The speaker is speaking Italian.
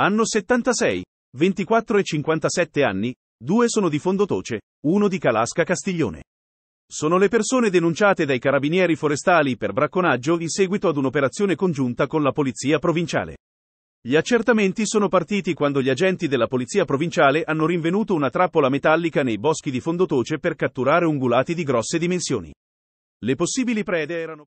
Hanno 76, 24 e 57 anni, due sono di Fondotoce, uno di Calasca Castiglione. Sono le persone denunciate dai carabinieri forestali per bracconaggio in seguito ad un'operazione congiunta con la polizia provinciale. Gli accertamenti sono partiti quando gli agenti della polizia provinciale hanno rinvenuto una trappola metallica nei boschi di Fondotoce per catturare ungulati di grosse dimensioni. Le possibili prede erano